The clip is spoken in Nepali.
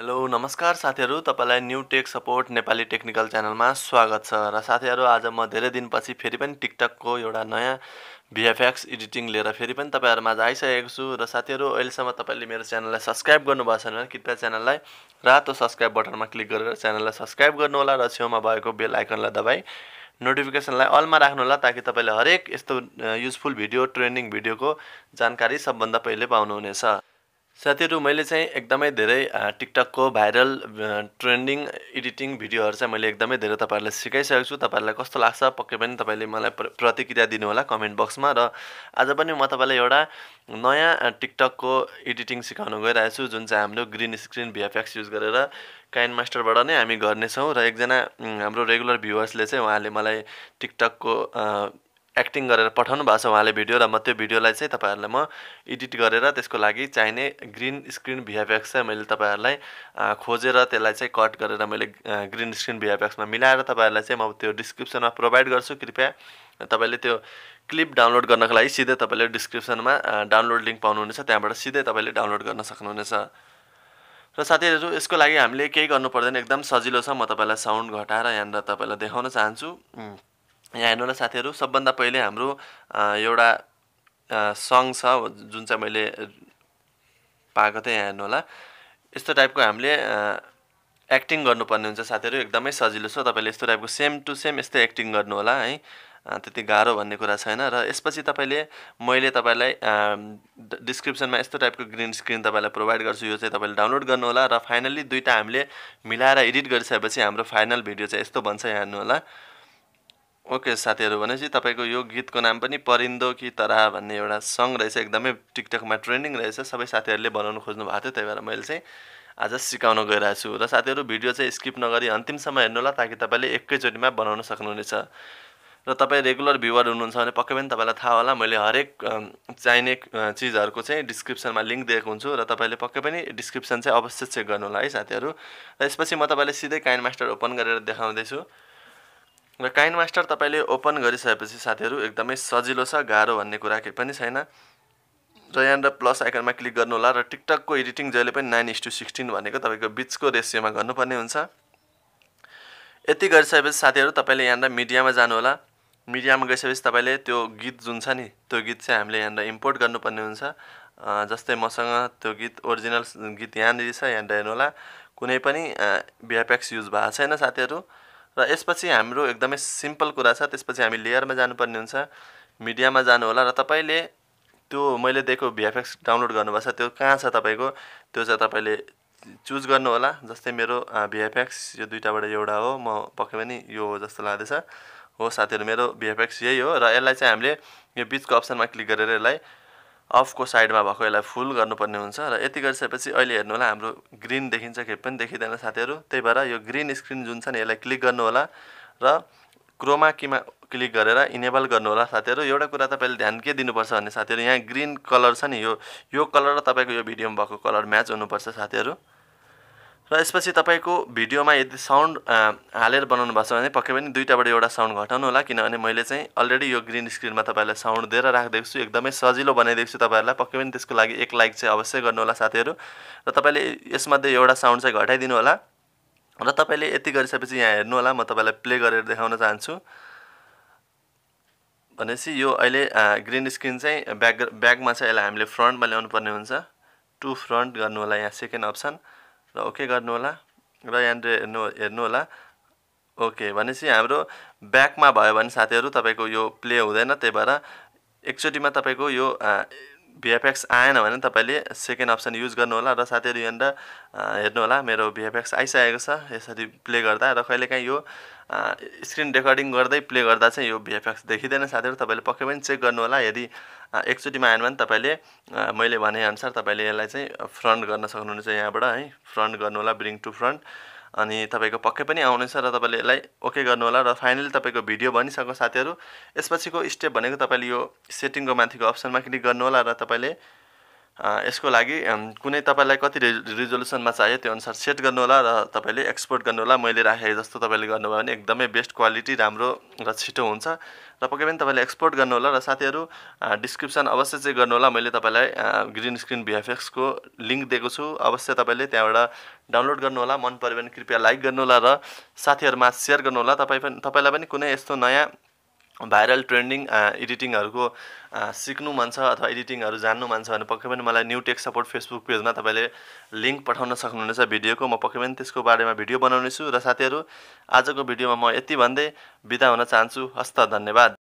हेलो नमस्कार साथीहरू तपाईँलाई new tech support Nepali technical च्यानलमा स्वागत छ र साथीहरू आज म धेरै दिनपछि फेरि पनि टिकटकको एउटा नयाँ भिएफएक्स एडिटिङ लिएर फेरि पनि तपाईँहरू माझ आइसकेको छु र साथीहरू अहिलेसम्म तपाईँले मेरो च्यानललाई सब्सक्राइब गर्नुभएको छैन कृपया च्यानललाई रातो सब्सक्राइब बटनमा क्लिक गरेर च्यानललाई सब्सक्राइब गर्नुहोला र छेउमा भएको बेल आइकनलाई दबाई नोटिफिकेसनलाई अलमा राख्नुहोला ताकि तपाईँले हरेक यस्तो युजफुल भिडियो ट्रेन्डिङ भिडियोको जानकारी सबभन्दा पहिले पाउनुहुनेछ साथीहरू मैले चाहिँ एकदमै धेरै टिकटकको भाइरल ट्रेन्डिङ एडिटिङ भिडियोहरू चाहिँ मैले एकदमै धेरै तपाईँहरूलाई सिकाइसकेको छु तपाईँहरूलाई कस्तो लाग्छ पक्कै पनि तपाईँले मलाई प्रतिक्रिया दिनुहोला कमेन्ट बक्समा र आज पनि म तपाईँलाई एउटा नयाँ टिकटकको एडिटिङ सिकाउन गइरहेको छु जुन चाहिँ हाम्रो ग्रिन स्क्रिन भिएफएक्स युज गरेर काइन मास्टरबाट नै हामी गर्नेछौँ र एकजना हाम्रो रेगुलर भ्युवर्सले चाहिँ उहाँले मलाई टिकटकको एक्टिङ गरेर पठाउनु भएको छ उहाँले भिडियो र म त्यो भिडियोलाई चाहिँ तपाईँहरूलाई म एडिट गरेर त्यसको लागि चाहिने ग्रिन स्क्रिन भिएफएक्स चाहिँ मैले तपाईँहरूलाई खोजेर त्यसलाई चाहिँ कट गरेर मैले ग्रिन स्क्रिन भिएफएक्समा मिलाएर तपाईँहरूलाई चाहिँ म त्यो डिस्क्रिप्सनमा प्रोभाइड गर्छु कृपया तपाईँले त्यो क्लिप डाउनलोड गर्नको लागि सिधै तपाईँले डिस्क्रिप्सनमा डाउनलोड लिङ्क पाउनुहुनेछ त्यहाँबाट सिधै तपाईँले डाउनलोड गर्न सक्नुहुनेछ र साथीहरू यसको लागि हामीले केही गर्नु पर्दैन एकदम सजिलो छ म तपाईँलाई साउन्ड घटाएर यहाँनिर तपाईँलाई देखाउन चाहन्छु यहाँ हेर्नुहोला साथीहरू सबभन्दा पहिले हाम्रो एउटा सङ छ जुन चाहिँ मैले पाएको थिएँ यहाँ हेर्नुहोला यस्तो टाइपको हामीले एक्टिङ गर्नुपर्ने हुन्छ साथीहरू एकदमै सजिलो छ तपाईँले यस्तो टाइपको सेम टु सेम यस्तै एक्टिङ गर्नु होला है त्यति गाह्रो भन्ने कुरा छैन र यसपछि तपाईँले मैले तपाईँलाई डिस्क्रिप्सनमा यस्तो टाइपको ग्रिन स्क्रिन तपाईँलाई प्रोभाइड गर्छु यो चाहिँ तपाईँले डाउनलोड गर्नुहोला र फाइनल्ली दुइटा हामीले मिलाएर एडिट गरिसकेपछि हाम्रो फाइनल भिडियो चाहिँ यस्तो भन्छ यहाँ हेर्नुहोला ओके साथीहरू भनेपछि तपाईँको यो गीतको नाम पनि परिन्दो कि तरा भन्ने एउटा सङ्ग रहेछ एकदमै टिकटकमा ट्रेन्डिङ रहेछ सबै साथीहरूले बनाउनु खोज्नु भएको थियो त्यही भएर मैले चाहिँ आज सिकाउन गइरहेको छु र साथीहरू भिडियो चाहिँ स्किप नगरी अन्तिमसम्म हेर्नु होला ताकि तपाईँले एकैचोटिमा बनाउन सक्नुहुनेछ र तपाईँ रेगुलर भ्युवर हुनुहुन्छ भने पक्कै पनि तपाईँलाई थाहा होला मैले हरेक चाहिने चिजहरूको चाहिँ डिस्क्रिप्सनमा लिङ्क दिएको हुन्छु र तपाईँले पक्कै पनि डिस्क्रिप्सन चाहिँ अवश्य चेक गर्नु होला है साथीहरू र यसपछि म तपाईँलाई सिधै काइन मास्टर ओपन गरेर देखाउँदैछु र काइन मास्टर तपाईँले ओपन गरिसकेपछि साथीहरू एकदमै सजिलो छ गाह्रो भन्ने कुरा केही पनि छैन र यहाँनिर प्लस आइकनमा क्लिक गर्नु होला र टिकटकको एडिटिङ जहिले पनि नाइन इस टू सिक्सटिन भनेको तपाईँको बिचको रेसियोमा गर्नुपर्ने हुन्छ यति गरिसकेपछि साथीहरू तपाईँले यहाँनिर मिडियामा जानुहोला मिडियामा गइसकेपछि तपाईँले त्यो गीत जुन छ नि त्यो गीत चाहिँ हामीले यहाँनिर इम्पोर्ट गर्नुपर्ने हुन्छ जस्तै मसँग त्यो गीत ओरिजिनल गीत यहाँनिर छ यहाँनिर हेर्नुहोला कुनै पनि भिएफएक्स युज भएको छैन साथीहरू र यसपछि हाम्रो एकदमै सिम्पल कुरा छ त्यसपछि हामी लेयरमा जानुपर्ने हुन्छ मिडियामा होला र तपाईँले त्यो मैले दिएको भिएफएक्स डाउनलोड गर्नुभएको छ त्यो कहाँ छ तपाईँको त्यो चाहिँ तपाईँले चुज गर्नु होला जस्तै मेरो भिएफएक्स यो दुइटाबाट एउटा हो म पक्कै पनि यो हो जस्तो लाग्दैछ हो साथीहरू मेरो भिएफएक्स यही हो र यसलाई चाहिँ हामीले यो बिचको अप्सनमा क्लिक गरेर यसलाई अफको साइडमा भएको यसलाई फुल गर्नुपर्ने हुन्छ र यति गरिसकेपछि अहिले हेर्नु होला हाम्रो ग्रिन देखिन्छ खेप पनि देखिँदैन साथीहरू त्यही भएर यो ग्रिन स्क्रिन जुन छ नि यसलाई क्लिक गर्नुहोला र क्रोमा किमा क्लिक गरेर इनेबल गर्नु होला साथीहरू एउटा कुरा तपाईँले ध्यान के दिनुपर्छ भने साथीहरू यहाँ ग्रिन कलर छ नि यो यो कलर र तपाईँको यो भिडियोमा भएको कलर म्याच हुनुपर्छ साथीहरू र यसपछि तपाईँको भिडियोमा यदि साउन्ड हालेर बनाउनु भएको छ भने पक्कै पनि दुईवटाबाट एउटा साउन्ड घटाउनु होला किनभने मैले चाहिँ अलरेडी यो ग्रिन स्क्रिनमा तपाईँहरूलाई साउन्ड दिएर राखिदिएको छु एकदमै सजिलो बनाइदिएको छु तपाईँहरूलाई पक्कै पनि त्यसको लागि एक लाइक चाहिँ अवश्य गर्नुहोला साथीहरू र तपाईँले यसमध्ये एउटा साउन्ड चाहिँ घटाइदिनु होला र तपाईँले यति गरिसकेपछि यहाँ हेर्नु होला म तपाईँलाई प्ले गरेर देखाउन चाहन्छु भनेपछि यो अहिले ग्रिन स्क्रिन चाहिँ ब्याक ब्याकमा चाहिँ यसलाई हामीले फ्रन्टमा ल्याउनु पर्ने हुन्छ टु फ्रन्ट गर्नु होला यहाँ सेकेन्ड अप्सन र ओके गर्नु होला र यहाँनिर हेर्नु होला ओके भनेपछि हाम्रो ब्याकमा भयो भने साथीहरू तपाईँको यो प्ले हुँदैन त्यही भएर एकचोटिमा तपाईँको यो भिएफएक्स आएन भने तपाईँले सेकेन्ड अप्सन युज गर्नुहोला र साथीहरू यहाँनिर हेर्नुहोला मेरो भिएफएक्स आइसकेको छ यसरी प्ले गर्दा र कहिलेकाहीँ यो स्क्रिन रेकर्डिङ गर्दै प्ले गर्दा चाहिँ यो भिएफएक्स देखिँदैन साथीहरू तपाईँले पक्कै पनि चेक गर्नुहोला यदि एकचोटिमा आएन भने तपाईँले मैले भनेअनुसार तपाईँले यसलाई चाहिँ फ्रन्ट गर्न सक्नुहुन्छ यहाँबाट है फ्रन्ट गर्नुहोला ब्रिङ टु फ्रन्ट अनि तपाईँको पक्कै पनि आउनेछ र तपाईँले यसलाई ओके गर्नुहोला र फाइनली तपाईँको भिडियो बनिसक्यो साथीहरू यसपछिको स्टेप भनेको तपाईँले यो सेटिङको माथिको अप्सनमा क्लिक गर्नु होला र तपाईँले यसको लागि कुनै तपाईँलाई कति रिजोल्युसनमा चाहियो त्यो अनुसार सेट गर्नुहोला र तपाईँले एक्सपोर्ट गर्नुहोला मैले राखेँ जस्तो तपाईँले गर्नुभयो भने एकदमै बेस्ट क्वालिटी राम्रो र छिटो हुन्छ र पक्कै पनि तपाईँले एक्सपोर्ट गर्नुहोला र साथीहरू डिस्क्रिप्सन अवश्य चाहिँ गर्नुहोला मैले तपाईँलाई ग्रिन स्क्रिन भिएफएक्सको लिङ्क दिएको छु अवश्य तपाईँले त्यहाँबाट डाउनलोड गर्नुहोला मन पऱ्यो भने कृपया लाइक गर्नुहोला र साथीहरूमा सेयर गर्नुहोला तपाईँ पनि तपाईँलाई पनि कुनै यस्तो नयाँ भाइरल ट्रेन्डिङ एडिटिङहरूको सिक्नु मन छ अथवा एडिटिङहरू जान्नु मन छ भने पक्कै पनि मलाई न्यु टेक सपोर्ट फेसबुक पेजमा तपाईँले लिङ्क पठाउन सक्नुहुनेछ भिडियोको म पक्कै पनि त्यसको बारेमा भिडियो बनाउनेछु र साथीहरू आजको भिडियोमा म यति भन्दै बिदा हुन चाहन्छु हस्त धन्यवाद